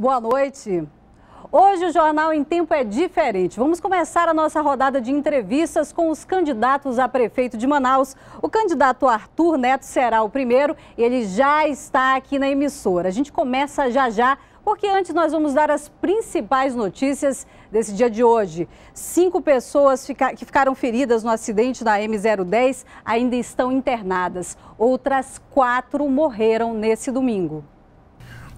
Boa noite. Hoje o Jornal em Tempo é diferente. Vamos começar a nossa rodada de entrevistas com os candidatos a prefeito de Manaus. O candidato Arthur Neto será o primeiro e ele já está aqui na emissora. A gente começa já já porque antes nós vamos dar as principais notícias desse dia de hoje. Cinco pessoas que ficaram feridas no acidente da M010 ainda estão internadas. Outras quatro morreram nesse domingo.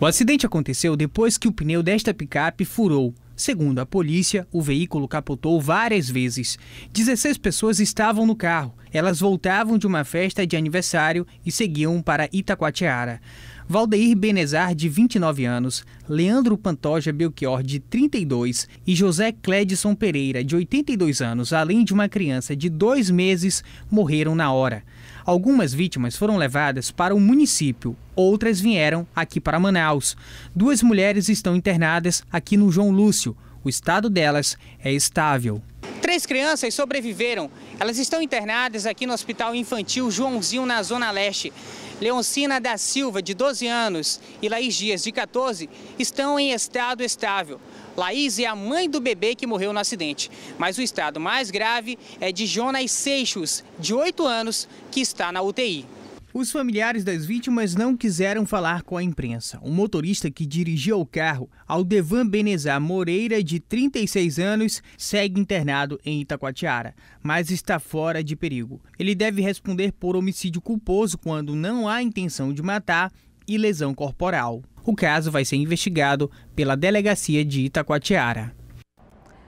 O acidente aconteceu depois que o pneu desta picape furou. Segundo a polícia, o veículo capotou várias vezes. 16 pessoas estavam no carro. Elas voltavam de uma festa de aniversário e seguiam para Itacoatiara. Valdeir Benezar, de 29 anos, Leandro Pantoja Belchior, de 32, e José Cledson Pereira, de 82 anos, além de uma criança de dois meses, morreram na hora. Algumas vítimas foram levadas para o município, outras vieram aqui para Manaus. Duas mulheres estão internadas aqui no João Lúcio. O estado delas é estável. Três crianças sobreviveram. Elas estão internadas aqui no Hospital Infantil Joãozinho, na Zona Leste. Leoncina da Silva, de 12 anos, e Laís Dias, de 14, estão em estado estável. Laís é a mãe do bebê que morreu no acidente, mas o estado mais grave é de Jonas Seixos, de 8 anos, que está na UTI. Os familiares das vítimas não quiseram falar com a imprensa. O motorista que dirigiu o carro, Aldevan Benezar Moreira, de 36 anos, segue internado em Itacoatiara, mas está fora de perigo. Ele deve responder por homicídio culposo quando não há intenção de matar e lesão corporal. O caso vai ser investigado pela delegacia de Itacoatiara.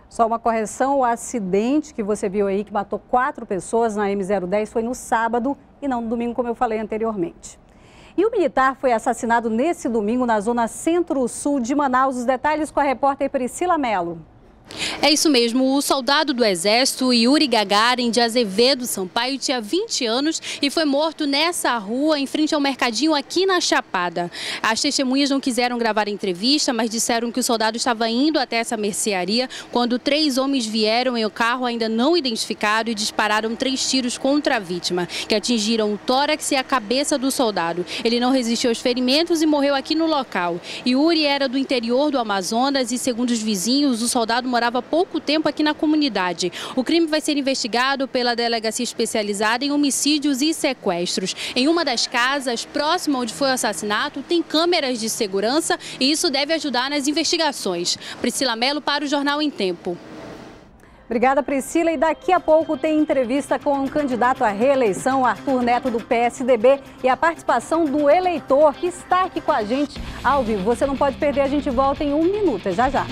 Só uma correção, o acidente que você viu aí, que matou quatro pessoas na M010, foi no sábado e não no domingo, como eu falei anteriormente. E o militar foi assassinado nesse domingo na zona centro-sul de Manaus. Os detalhes com a repórter Priscila Melo. É isso mesmo, o soldado do Exército Yuri Gagarin de Azevedo Sampaio tinha 20 anos e foi morto nessa rua em frente ao mercadinho aqui na Chapada. As testemunhas não quiseram gravar a entrevista, mas disseram que o soldado estava indo até essa mercearia quando três homens vieram em um carro ainda não identificado e dispararam três tiros contra a vítima, que atingiram o tórax e a cabeça do soldado. Ele não resistiu aos ferimentos e morreu aqui no local. Yuri era do interior do Amazonas e, segundo os vizinhos, o soldado morava pouco tempo aqui na comunidade. O crime vai ser investigado pela Delegacia Especializada em Homicídios e Sequestros. Em uma das casas, próxima onde foi o assassinato, tem câmeras de segurança e isso deve ajudar nas investigações. Priscila Mello para o Jornal em Tempo. Obrigada, Priscila. E daqui a pouco tem entrevista com o um candidato à reeleição, Arthur Neto, do PSDB, e a participação do eleitor que está aqui com a gente ao vivo. Você não pode perder, a gente volta em um minuto. É já já.